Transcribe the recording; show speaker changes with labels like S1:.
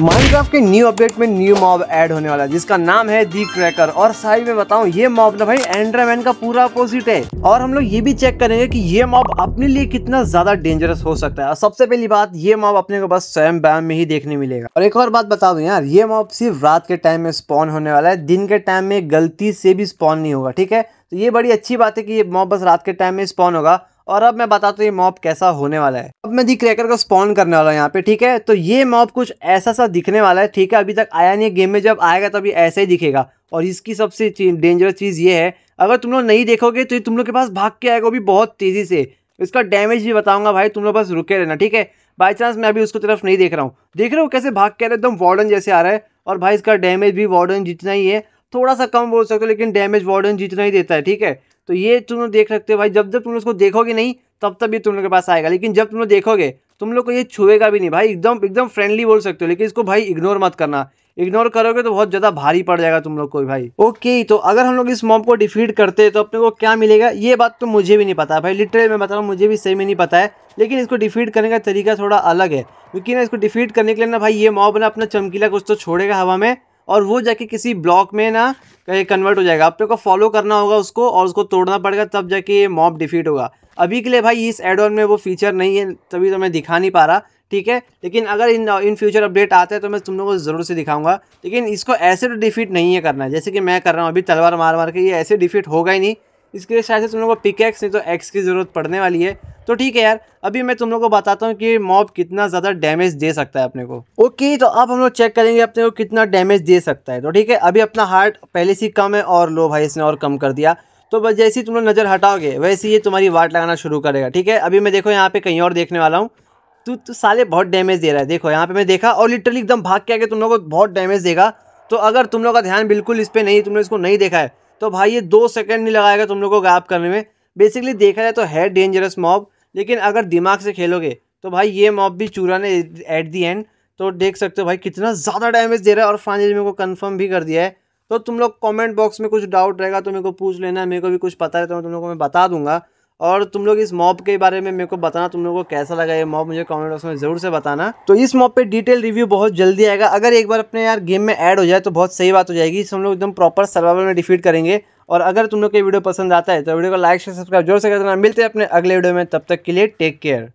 S1: Minecraft के new update में new mob add होने वाला है जिसका नाम है दी क्रैकर और साइड में बताऊं ये मॉब ना भाई एंड्रामैन का पूरा अपोजिट है और हम लोग ये भी चेक करेंगे कि ये मॉब अपने लिए कितना ज्यादा डेंजरस हो सकता है और सबसे पहली बात ये मॉब अपने को बस स्वयं बैम में ही देखने मिलेगा और एक और बात बता दू यार ये मॉब सिर्फ रात के टाइम में स्पॉन होने वाला है दिन के टाइम में गलती से भी स्पॉन नहीं होगा ठीक है तो ये बड़ी अच्छी बात है कि ये मॉब बस रात के टाइम में स्पॉन होगा और अब मैं बताता हूँ ये मॉप कैसा होने वाला है अब मैं दी क्रैकर को स्पॉन करने वाला हूँ यहाँ पे ठीक है तो ये मॉप कुछ ऐसा सा दिखने वाला है ठीक है अभी तक आया नहीं है गेम में जब आएगा तब ये ऐसा ही दिखेगा और इसकी सबसे डेंजरस चीज़ ये है अगर तुम लोग नहीं देखोगे तो ये तुम लोग के पास भाग के आएगा वो भी बहुत तेज़ी से इसका डैमेज भी बताऊंगा भाई तुम लोग बस रुके रहना ठीक है बाई चांस मैं अभी उसको तरफ नहीं देख रहा हूँ देख रहे हो कैसे भाग के आ रहे एकदम वार्डन जैसे आ रहा है और भाई इसका डैमेज भी वार्डन जितना ही है थोड़ा सा कम बोल सकते हो लेकिन डैमेज वार्डन जितना ही देता है ठीक है तो ये तुम लोग देख सकते हो भाई जब जब तुम लोग देखोगे नहीं तब तब ये तुम लोग के पास आएगा लेकिन जब तुम लोग देखोगे तुम लोग को ये छुएगा भी नहीं भाई एकदम एकदम फ्रेंडली बोल सकते हो लेकिन इसको भाई इग्नोर मत करना इग्नोर करोगे तो बहुत ज़्यादा भारी पड़ जाएगा तुम लोग को भाई ओके तो अगर हम लोग इस मॉब को डिफीट करते हैं तो अपने को क्या मिलेगा ये बात तो मुझे भी नहीं पता भाई लिटरेल मैं बता रहा हूँ मुझे भी सही में नहीं पता है लेकिन इसको डिफीट करने का तरीका थोड़ा अलग है क्योंकि ना इसको डिफीट करने के लिए ना भाई ये मॉब ना अपना चमकीला कुछ तो छोड़ेगा हवा में और वो जाके किसी ब्लॉक में ना कन्वर्ट हो जाएगा अपने को फॉलो करना होगा उसको और उसको तोड़ना पड़ेगा तब जाके ये मॉब डिफीट होगा अभी के लिए भाई इस एड ऑन में वो फीचर नहीं है तभी तो मैं दिखा नहीं पा रहा ठीक है लेकिन अगर इन इन फ्यूचर अपडेट आता है तो मैं तुम लोगों को ज़रूर से दिखाऊंगा लेकिन इसको ऐसे तो डिफीट नहीं है करना जैसे कि मैं कर रहा हूँ अभी तलवार मार मार के ये ऐसे डिफीट होगा ही नहीं इसके लिए शायद से तुम लोग को पिकेक्स नहीं तो एक्स की ज़रूरत पड़ने वाली है तो ठीक है यार अभी मैं तुम लोग को बताता हूँ कि मॉब कितना ज़्यादा डैमेज दे सकता है अपने को ओके तो अब हम लोग चेक करेंगे अपने को कितना डैमेज दे सकता है तो ठीक है अभी अपना हार्ट पहले से कम है और लो भाई इसने और कम कर दिया तो बस जैसे ही तुम लोग नज़र हटाओगे वैसे ही तुम्हारी वाट लगाना शुरू करेगा ठीक है अभी मैं देखो यहाँ पे कहीं और देखने वाला हूँ तू तो साले बहुत डैमेज दे रहा है देखो यहाँ पे मैं देखा और लिटरली एकदम भाग के आगे तुम लोग को बहुत डैमेज देगा तो अगर तुम लोग का ध्यान बिल्कुल इस पर नहीं तुमने इसको नहीं देखा है तो भाई ये दो सेकंड नहीं लगाएगा तुम लोग को गायब करने में बेसिकली देखा जाए तो है डेंजरस मॉब लेकिन अगर दिमाग से खेलोगे तो भाई ये मॉब भी चूरा ने एट दी एंड तो देख सकते हो भाई कितना ज़्यादा डैमेज दे रहा है और फाइनली मेरे को कन्फर्म भी कर दिया है तो तुम लोग कॉमेंट बॉक्स में कुछ डाउट रहेगा तो मेरे को पूछ लेना मेरे को भी कुछ पता रहता है तो मैं तुम लोग को मैं बता दूंगा और तुम लोग इस मॉब के बारे में मेरे को बताना तुम लोगों को कैसा लगा ये मॉब मुझे कमेंट बॉक्स में ज़रूर से बताना तो इस मॉब पे डिटेल रिव्यू बहुत जल्दी आएगा अगर एक बार अपने यार गेम में ऐड हो जाए तो बहुत सही बात हो जाएगी इसे हम लोग एकदम प्रॉपर सर्वाइवल में डिफीट करेंगे और अगर तुम लोग को वीडियो पसंद आता है तो वीडियो को लाइक शेयर सब्सक्राइब जोर से कर देना मिलते हैं अपने अगले वीडियो में तब तक के लिए टेक केयर